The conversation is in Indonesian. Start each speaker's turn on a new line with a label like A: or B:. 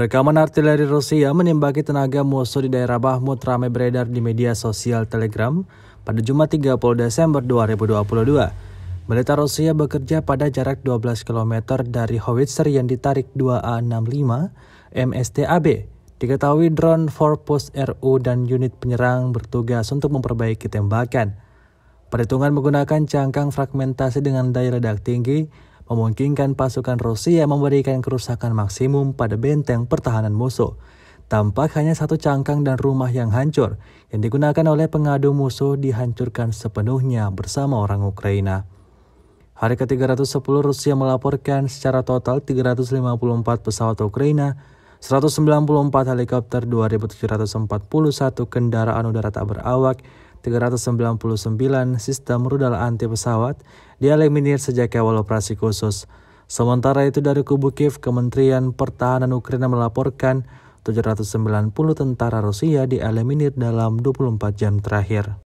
A: Rekaman artileri Rusia menembaki tenaga musuh di daerah Bahmut ramai beredar di media sosial Telegram pada Jumat 30 Desember 2022. Militer Rusia bekerja pada jarak 12 km dari howitzer yang ditarik 2A65 MSTAB. Diketahui drone Post RU dan unit penyerang bertugas untuk memperbaiki tembakan. Perhitungan menggunakan cangkang fragmentasi dengan daya ledak tinggi memungkinkan pasukan Rusia memberikan kerusakan maksimum pada benteng pertahanan musuh. Tampak hanya satu cangkang dan rumah yang hancur yang digunakan oleh pengadu musuh dihancurkan sepenuhnya bersama orang Ukraina. Hari ke-310 Rusia melaporkan secara total 354 pesawat Ukraina 194 helikopter, 2.741 kendaraan udara tak berawak, 399 sistem rudal anti pesawat dieliminir sejak awal operasi khusus. Sementara itu dari kubu Kiev, Kementerian Pertahanan Ukraina melaporkan 790 tentara Rusia dieliminir dalam 24 jam terakhir.